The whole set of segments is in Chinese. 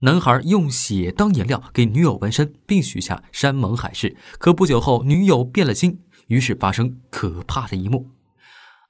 男孩用血当颜料给女友纹身，并许下山盟海誓。可不久后，女友变了心，于是发生可怕的一幕。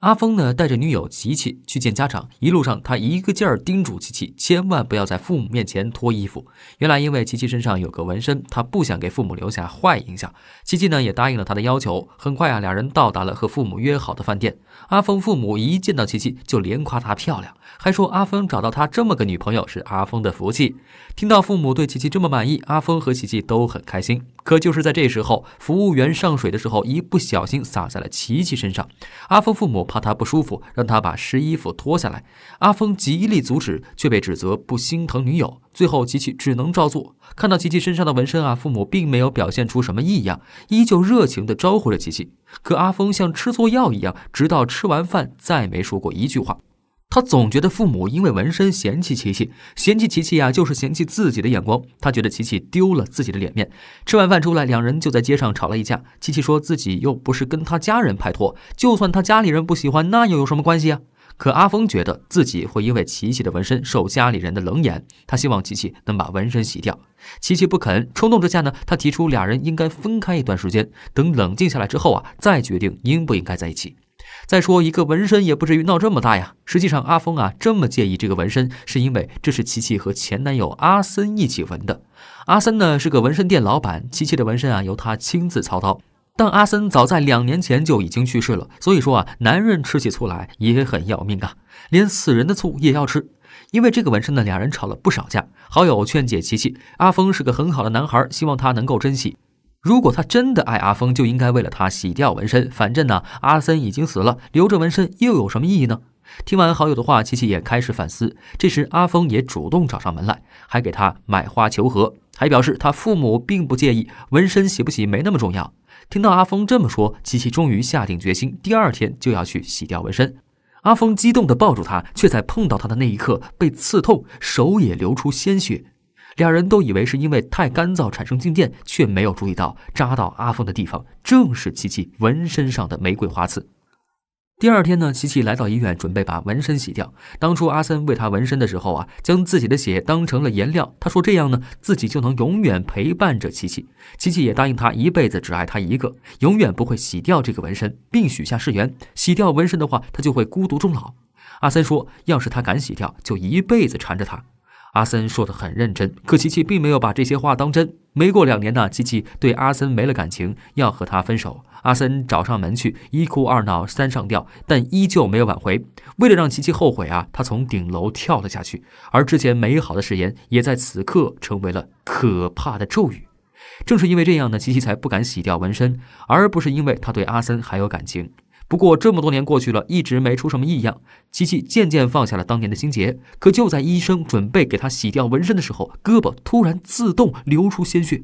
阿峰呢，带着女友琪琪去见家长。一路上，他一个劲儿叮嘱琪琪，千万不要在父母面前脱衣服。原来，因为琪琪身上有个纹身，他不想给父母留下坏印象。琪琪呢，也答应了他的要求。很快啊，两人到达了和父母约好的饭店。阿峰父母一见到琪琪，就连夸她漂亮，还说阿峰找到她这么个女朋友是阿峰的福气。听到父母对琪琪这么满意，阿峰和琪琪都很开心。可就是在这时候，服务员上水的时候一不小心洒在了琪琪身上。阿峰父母怕他不舒服，让他把湿衣服脱下来。阿峰极力阻止，却被指责不心疼女友。最后，琪琪只能照做。看到琪琪身上的纹身啊，父母并没有表现出什么异样，依旧热情的招呼着琪琪。可阿峰像吃错药一样，直到吃完饭再没说过一句话。他总觉得父母因为纹身嫌弃琪琪，嫌弃琪琪呀，就是嫌弃自己的眼光。他觉得琪琪丢了自己的脸面。吃完饭出来，两人就在街上吵了一架。琪琪说自己又不是跟他家人拍拖，就算他家里人不喜欢，那又有什么关系啊？可阿峰觉得自己会因为琪琪的纹身受家里人的冷眼，他希望琪琪能把纹身洗掉。琪琪不肯，冲动之下呢，他提出俩人应该分开一段时间，等冷静下来之后啊，再决定应不应该在一起。再说一个纹身也不至于闹这么大呀。实际上，阿峰啊这么介意这个纹身，是因为这是琪琪和前男友阿森一起纹的。阿森呢是个纹身店老板，琪琪的纹身啊由他亲自操刀。但阿森早在两年前就已经去世了。所以说啊，男人吃起醋来也很要命啊，连死人的醋也要吃。因为这个纹身呢，俩人吵了不少架。好友劝解琪琪，阿峰是个很好的男孩，希望他能够珍惜。如果他真的爱阿峰，就应该为了他洗掉纹身。反正呢，阿森已经死了，留着纹身又有什么意义呢？听完好友的话，琪琪也开始反思。这时，阿峰也主动找上门来，还给他买花求和，还表示他父母并不介意纹身洗不洗没那么重要。听到阿峰这么说，琪琪终于下定决心，第二天就要去洗掉纹身。阿峰激动地抱住他，却在碰到他的那一刻被刺痛，手也流出鲜血。俩人都以为是因为太干燥产生静电，却没有注意到扎到阿峰的地方正是琪琪纹身上的玫瑰花刺。第二天呢，琪琪来到医院准备把纹身洗掉。当初阿森为他纹身的时候啊，将自己的血当成了颜料。他说这样呢，自己就能永远陪伴着琪琪。琪琪也答应他一辈子只爱他一个，永远不会洗掉这个纹身，并许下誓言：洗掉纹身的话，他就会孤独终老。阿森说，要是他敢洗掉，就一辈子缠着他。阿森说得很认真，可琪琪并没有把这些话当真。没过两年呢，琪琪对阿森没了感情，要和他分手。阿森找上门去，一哭二闹三上吊，但依旧没有挽回。为了让琪琪后悔啊，他从顶楼跳了下去，而之前美好的誓言也在此刻成为了可怕的咒语。正是因为这样呢，琪琪才不敢洗掉纹身，而不是因为他对阿森还有感情。不过这么多年过去了，一直没出什么异样。琪琪渐渐放下了当年的心结，可就在医生准备给他洗掉纹身的时候，胳膊突然自动流出鲜血。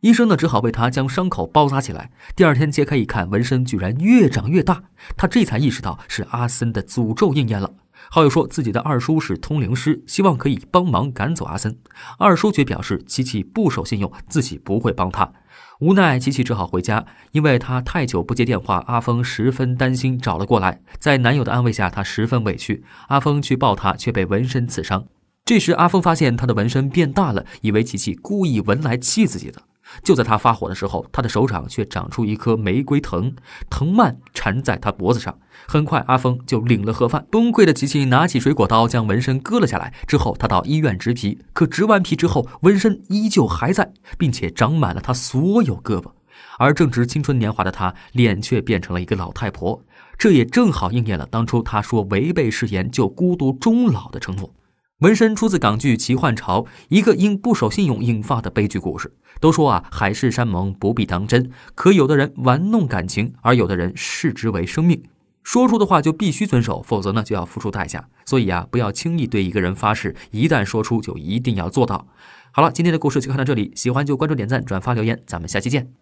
医生呢，只好为他将伤口包扎起来。第二天揭开一看，纹身居然越长越大。他这才意识到，是阿森的诅咒应验了。好友说自己的二叔是通灵师，希望可以帮忙赶走阿森。二叔却表示琪琪不守信用，自己不会帮他。无奈琪琪只好回家，因为他太久不接电话，阿峰十分担心，找了过来。在男友的安慰下，他十分委屈。阿峰去抱她，却被纹身刺伤。这时阿峰发现他的纹身变大了，以为琪琪故意纹来气自己的。就在他发火的时候，他的手掌却长出一颗玫瑰藤，藤蔓缠在他脖子上。很快，阿峰就领了盒饭。崩溃的琪琪拿起水果刀，将纹身割了下来。之后，他到医院植皮，可植完皮之后，纹身依旧还在，并且长满了他所有胳膊。而正值青春年华的他，脸却变成了一个老太婆。这也正好应验了当初他说违背誓言就孤独终老的承诺。纹身出自港剧《奇幻潮》，一个因不守信用引发的悲剧故事。都说啊，海誓山盟不必当真，可有的人玩弄感情，而有的人视之为生命。说出的话就必须遵守，否则呢就要付出代价。所以啊，不要轻易对一个人发誓，一旦说出就一定要做到。好了，今天的故事就看到这里，喜欢就关注、点赞、转发、留言，咱们下期见。